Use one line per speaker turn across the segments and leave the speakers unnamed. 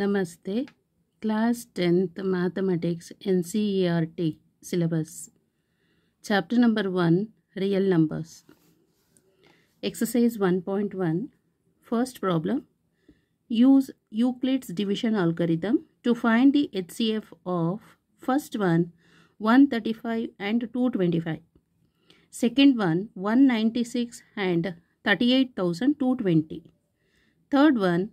Namaste, Class 10th Mathematics NCERT Syllabus Chapter Number 1 Real Numbers Exercise 1.1 First problem Use Euclid's division algorithm to find the HCF of first one 135 and 225 second one 196 and 38220 third one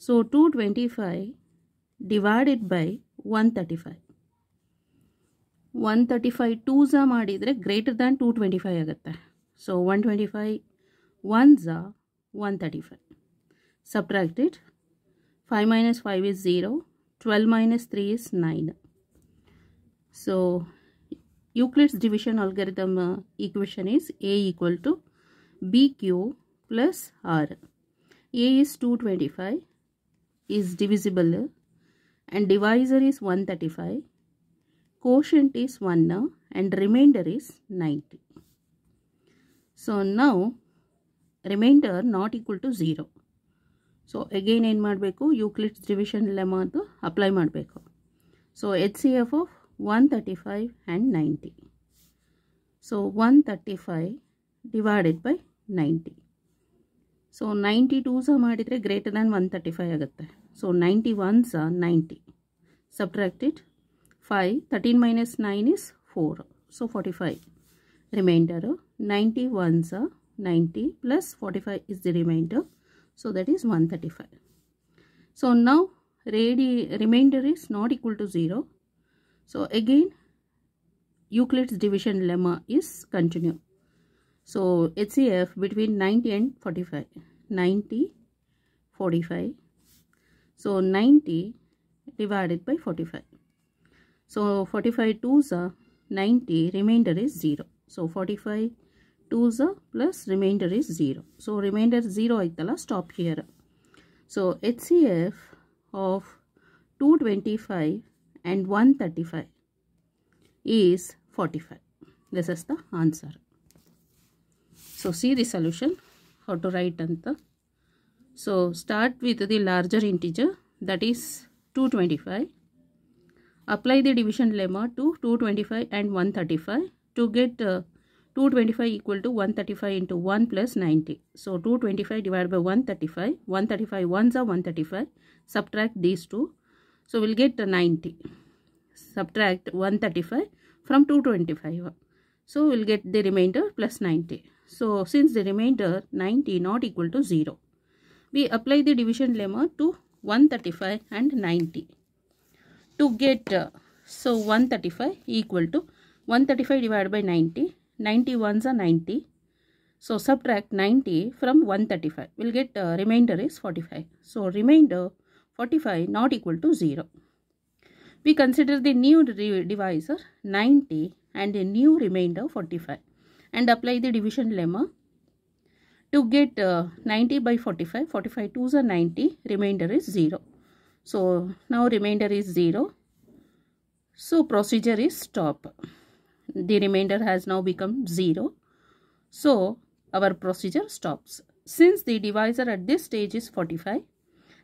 So 225 divided by 135. 135 2 is greater than 225 agatha. So 125 1 is 135. Subtract it. 5 minus 5 is 0. 12 minus 3 is 9. So Euclid's division algorithm uh, equation is A equal to BQ plus R. A is 225 is divisible and divisor is 135 quotient is 1 and remainder is 90 so now remainder not equal to 0 so again in madbeku euclid's division lemma to apply madbeku so hcf of 135 and 90 so 135 divided by 90 so 92 sa maadidre greater than 135 So 91 is 90. Subtract it. 5 13 minus 9 is 4. So 45. Remainder 91 is 90 plus 45 is the remainder. So that is 135. So now remainder is not equal to 0. So again Euclid's division lemma is continued. So HCF between 90 and 45, 90, 45. So 90 divided by 45. So 45 2s are 90, remainder is 0. So 45 2s are plus remainder is 0. So remainder 0 aittala stop here. So HCF of 225 and 135 is 45. This is the answer. So see the solution how to write anta. So start with the larger integer that is 225. Apply the division lemma to 225 and 135 to get uh, 225 equal to 135 into 1 plus 90. So 225 divided by 135. 135 1s are 135. Subtract these two. So we'll get 90. Subtract 135 from 225. So we'll get the remainder plus 90. So since the remainder 90 not equal to 0, we apply the division lemma to 135 and 90 to get uh, so 135 equal to 135 divided by 90. 91 is are 90. So subtract 90 from 135. We'll get uh, remainder is 45. So remainder 45 not equal to 0. We consider the new divisor 90 and the new remainder 45 and apply the division lemma to get uh, 90 by 45 45 2s are 90 remainder is 0 so now remainder is 0 so procedure is stop the remainder has now become 0 so our procedure stops since the divisor at this stage is 45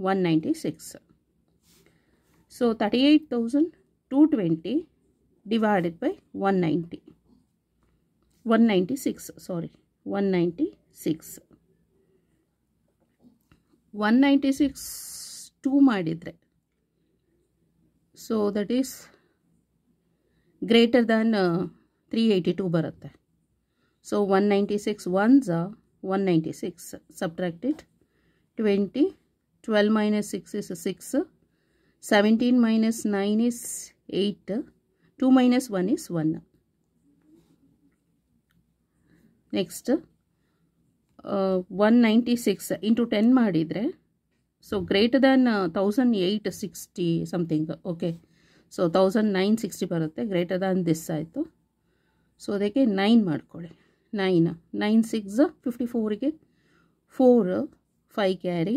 one one ninety ninety six so thirty eight thousand two twenty by one ninety six sorry one ninety six one ninety six two ಮಾಡಿದರೆ so that is greater than three eighty two ಬರುತ್ತೆ so one ninety six ones one ninety six subtracted twenty twelve minus six is six seventeen minus nine is 8. Two minus one is one next one ninety six into ten ಮಾಡಿದರೆ so great than thousand eight sixty something okay so thousand nine sixty ಬರುತ್ತೆ greater than this ಆಯಿತು so ಅದಕ್ಕೆ nine ಮಾಡ್ಕೊಳ್ಳಿ nine nine six fifty ಫೋರಿಗೆ four five carry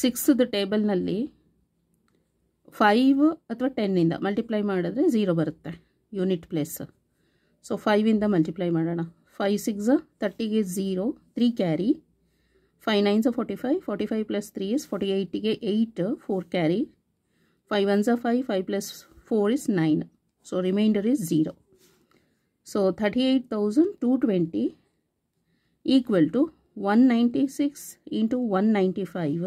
ಸಿಕ್ಸ್ದು ಟೇಬಲ್ನಲ್ಲಿ five ಅಥವಾ ಟೆನ್ನಿಂದ ಮಲ್ಟಿಪ್ಲೈ ಮಾಡಿದ್ರೆ ಝೀರೋ ಬರುತ್ತೆ ಯೂನಿಟ್ ಪ್ಲೇಸ್ ಸೊ ಫೈವಿಂದ ಮಲ್ಟಿಪ್ಲೈ ಮಾಡೋಣ ಫೈವ್ ಸಿಕ್ಸ್ ತರ್ಟಿಗೆ zero three carry five nines forty five forty five plus three is forty ಏಯ್ಟಿಗೆ eight four carry five ones five five plus four is nine so remainder is zero so thirty eight thousand two twenty equal to one ninety six into one ninety five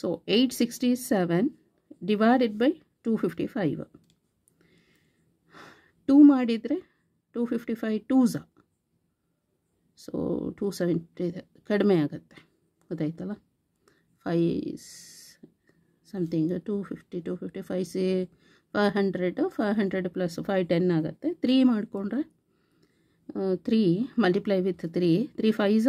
So 867 divided by 255. 2 ಮಾಡಿದರೆ 255 twos so two seventy ಕಡಿಮೆ ಆಗುತ್ತೆ ಗೊತ್ತಾಯ್ತಲ್ಲ ಫೈ something two fifty two fifty ಫೈ ಸಿ five hundred five hundred plus five ten ಆಗುತ್ತೆ three ಮಾಡಿಕೊಂಡ್ರೆ three multiply with three three ಫೈಝ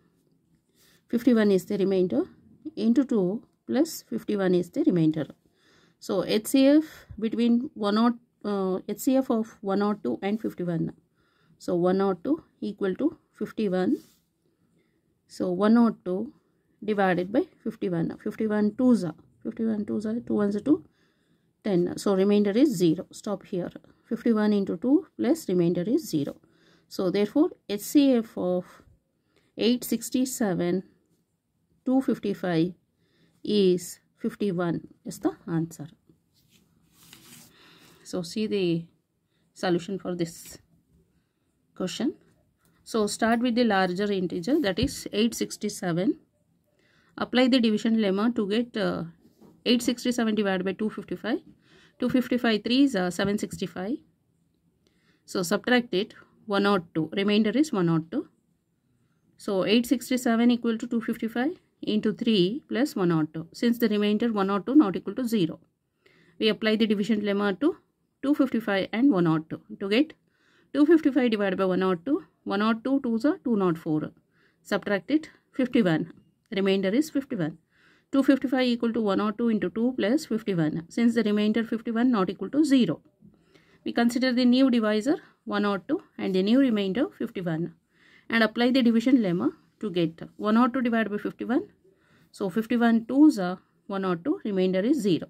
51 is the remainder into 2 plus 51 is the remainder. So HCF between 1 or oh, uh, HCF of 102 and 51. So 102 equal to 51. So 102 divided by 51. 51 2s are 51 2s are 2 ones are 2 10. So remainder is 0. Stop here. 51 into 2 plus remainder is 0. So therefore HCF of 867 255 is 51 is the answer. So see the solution for this question. So start with the larger integer that is 867. Apply the division lemma to get uh, 867 divided by 255. 255 3 is uh, 765. So subtract it 102. Remainder is 102. So 867 equal to 255 into 3 plus one or two. since the remainder one or two not equal to 0. We apply the division lemma to 255 and 102 to get 255 divided by 102 102 2 are 204 subtract it 51 remainder is 51 255 equal to 102 into 2 plus 51 since the remainder 51 not equal to 0 we consider the new divisor 102 and the new remainder 51 and apply the division lemma to get 102 divided by 51. So 51 2s are uh, 102, remainder is 0.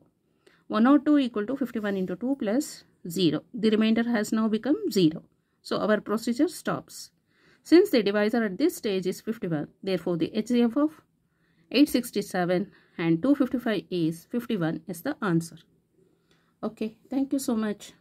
102 equal to 51 into 2 plus 0. The remainder has now become 0. So our procedure stops. Since the divisor at this stage is 51, therefore the HCF of 867 and 255 is 51 is the answer. Okay, thank you so much.